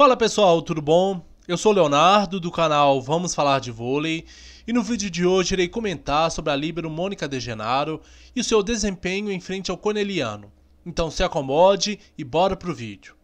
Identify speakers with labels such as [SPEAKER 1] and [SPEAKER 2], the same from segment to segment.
[SPEAKER 1] Fala pessoal, tudo bom? Eu sou Leonardo do canal Vamos Falar de Vôlei e no vídeo de hoje irei comentar sobre a líbero Mônica De Genaro e o seu desempenho em frente ao Corneliano. Então se acomode e bora pro vídeo.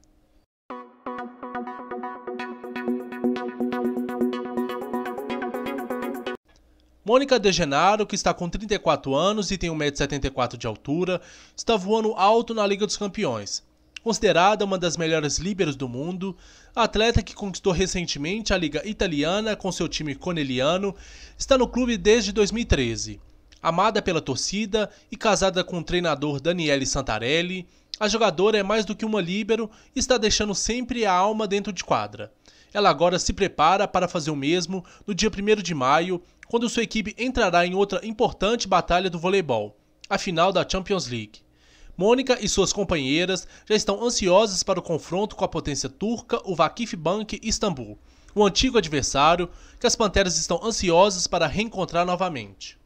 [SPEAKER 1] Mônica De Genaro, que está com 34 anos e tem 1,74m de altura, está voando alto na Liga dos Campeões. Considerada uma das melhores líberas do mundo, atleta que conquistou recentemente a Liga Italiana com seu time coneliano está no clube desde 2013. Amada pela torcida e casada com o treinador Daniele Santarelli, a jogadora é mais do que uma líbero e está deixando sempre a alma dentro de quadra. Ela agora se prepara para fazer o mesmo no dia 1 de maio, quando sua equipe entrará em outra importante batalha do voleibol, a final da Champions League. Mônica e suas companheiras já estão ansiosas para o confronto com a potência turca, o Vakif Bank Istambul, o um antigo adversário que as Panteras estão ansiosas para reencontrar novamente.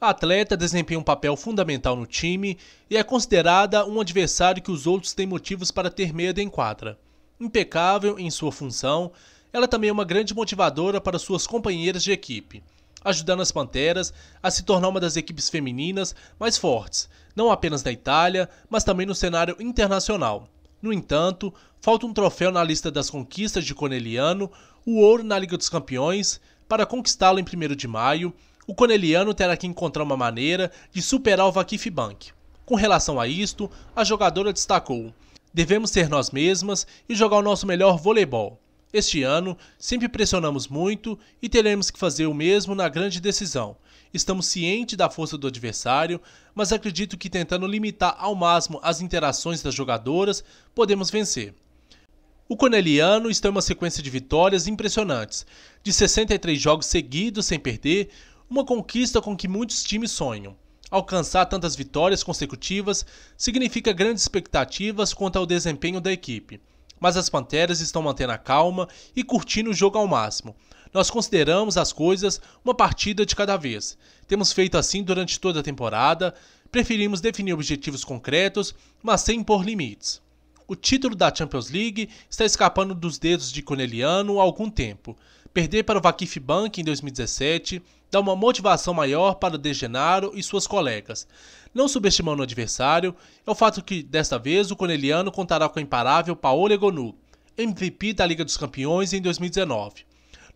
[SPEAKER 1] A atleta desempenha um papel fundamental no time e é considerada um adversário que os outros têm motivos para ter medo em quadra. Impecável em sua função, ela também é uma grande motivadora para suas companheiras de equipe, ajudando as Panteras a se tornar uma das equipes femininas mais fortes não apenas na Itália, mas também no cenário internacional. No entanto, falta um troféu na lista das conquistas de Corneliano, o ouro na Liga dos Campeões. Para conquistá-lo em 1 de maio, o Corneliano terá que encontrar uma maneira de superar o Vakif Bank. Com relação a isto, a jogadora destacou: devemos ser nós mesmas e jogar o nosso melhor voleibol. Este ano, sempre pressionamos muito e teremos que fazer o mesmo na grande decisão estamos cientes da força do adversário, mas acredito que tentando limitar ao máximo as interações das jogadoras, podemos vencer. O Corneliano está em uma sequência de vitórias impressionantes, de 63 jogos seguidos sem perder, uma conquista com que muitos times sonham. Alcançar tantas vitórias consecutivas significa grandes expectativas quanto ao desempenho da equipe, mas as Panteras estão mantendo a calma e curtindo o jogo ao máximo, nós consideramos as coisas uma partida de cada vez. Temos feito assim durante toda a temporada, preferimos definir objetivos concretos, mas sem impor limites. O título da Champions League está escapando dos dedos de Corneliano há algum tempo. Perder para o Vakif Bank em 2017 dá uma motivação maior para De Genaro e suas colegas. Não subestimando o adversário, é o fato que, desta vez, o Corneliano contará com o imparável Paolo Egonu, MVP da Liga dos Campeões em 2019.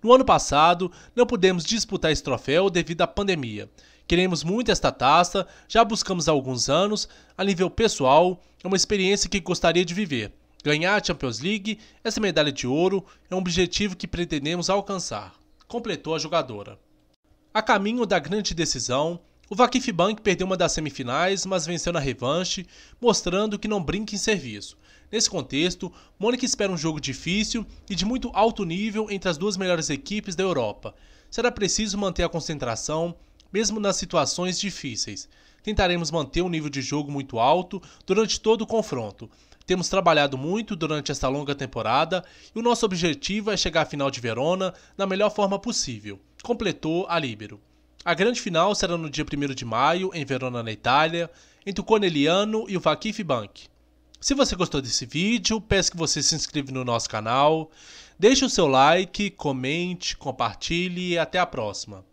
[SPEAKER 1] No ano passado, não pudemos disputar esse troféu devido à pandemia. Queremos muito esta taça, já buscamos há alguns anos, a nível pessoal, é uma experiência que gostaria de viver. Ganhar a Champions League, essa medalha de ouro, é um objetivo que pretendemos alcançar, completou a jogadora. A caminho da grande decisão, o Vakif Bank perdeu uma das semifinais, mas venceu na revanche, mostrando que não brinca em serviço. Nesse contexto, Mônica espera um jogo difícil e de muito alto nível entre as duas melhores equipes da Europa. Será preciso manter a concentração, mesmo nas situações difíceis. Tentaremos manter um nível de jogo muito alto durante todo o confronto. Temos trabalhado muito durante esta longa temporada e o nosso objetivo é chegar à final de Verona na melhor forma possível, completou a Líbero. A grande final será no dia 1 de maio, em Verona, na Itália, entre o Corneliano e o Vakif Bank. Se você gostou desse vídeo, peço que você se inscreva no nosso canal, deixe o seu like, comente, compartilhe e até a próxima.